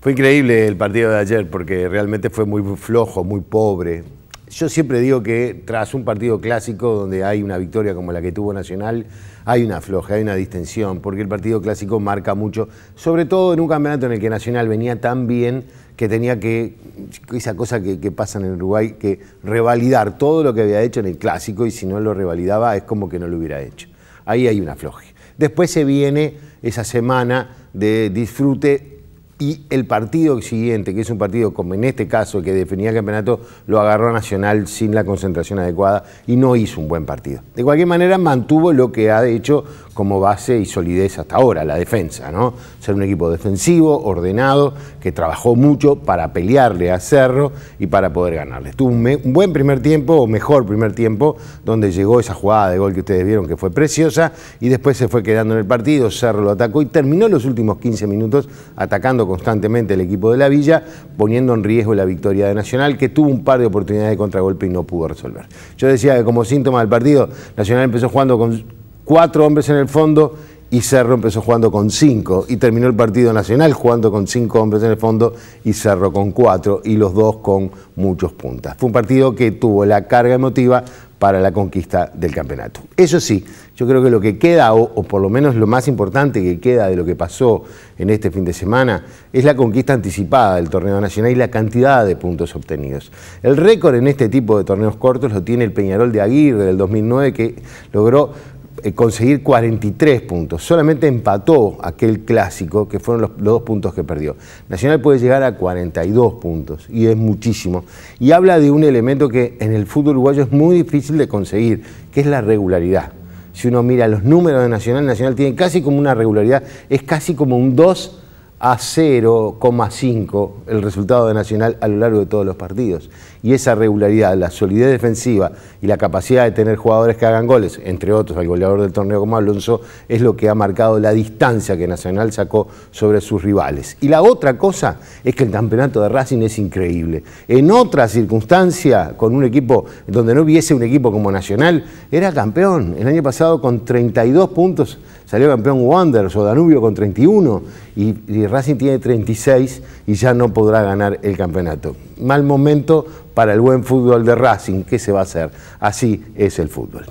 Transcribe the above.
Fue increíble el partido de ayer porque realmente fue muy flojo, muy pobre. Yo siempre digo que tras un partido clásico donde hay una victoria como la que tuvo Nacional, hay una floja, hay una distensión, porque el partido clásico marca mucho, sobre todo en un campeonato en el que Nacional venía tan bien que tenía que, esa cosa que, pasa en Uruguay, que revalidar todo lo que había hecho en el clásico y si no lo revalidaba es como que no lo hubiera hecho. Ahí hay una floja. Después se viene esa semana de disfrute y el partido siguiente, que es un partido como en este caso que definía campeonato, lo agarró a Nacional sin la concentración adecuada y no hizo un buen partido. De cualquier manera mantuvo lo que ha hecho como base y solidez hasta ahora, la defensa, ¿no? Ser un equipo defensivo, ordenado, que trabajó mucho para pelearle a Cerro y para poder ganarle. Tuvo un buen primer tiempo, o mejor primer tiempo, donde llegó esa jugada de gol que ustedes vieron que fue preciosa y después se fue quedando en el partido, Cerro lo atacó y terminó los últimos 15 minutos atacando constantemente el equipo de la Villa, poniendo en riesgo la victoria de Nacional, que tuvo un par de oportunidades de contragolpe y no pudo resolver. Yo decía que como síntoma del partido, Nacional empezó jugando con cuatro hombres en el fondo y Cerro empezó jugando con cinco y terminó el partido nacional jugando con cinco hombres en el fondo y Cerro con cuatro y los dos con muchos puntas. Fue un partido que tuvo la carga emotiva para la conquista del campeonato. Eso sí, yo creo que lo que queda, o, o, por lo menos lo más importante que queda de lo que pasó en este fin de semana, es la conquista anticipada del torneo nacional y la cantidad de puntos obtenidos. El récord en este tipo de torneos cortos lo tiene el Peñarol de Aguirre del 2009, que logró eh, conseguir 43 puntos. Solamente empató aquel clásico, que fueron los, dos puntos que perdió. Nacional puede llegar a 42 puntos, y es muchísimo. Y habla de un elemento que en el fútbol uruguayo es muy difícil de conseguir, que es la regularidad. Si uno mira los números de Nacional, Nacional tiene casi como una regularidad, es casi como un 2 a 0,5 el resultado de Nacional a lo largo de todos los partidos. Y esa regularidad, la solidez defensiva y la capacidad de tener jugadores que hagan goles, entre otros al goleador del torneo como Alonso, es lo que ha marcado la distancia que Nacional sacó sobre sus rivales. Y la otra cosa es que el campeonato de Racing es increíble. En otra circunstancia, con un equipo donde no hubiese un equipo como Nacional, era campeón. El año pasado con 32 puntos salió campeón Wanderers o Danubio con 31 y Racing tiene 36 y ya no podrá ganar el campeonato. Mal momento para el buen fútbol de Racing, ¿qué se va a hacer? Así es el fútbol.